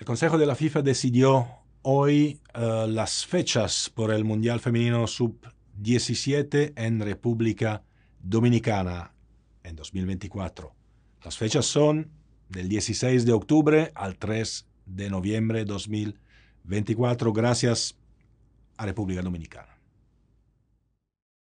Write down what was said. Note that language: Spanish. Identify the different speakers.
Speaker 1: El Consejo de la FIFA decidió hoy eh, las fechas por el Mundial Femenino Sub-17 en República Dominicana en 2024. Las fechas son del 16 de octubre al 3 de noviembre de 2024, gracias a República Dominicana.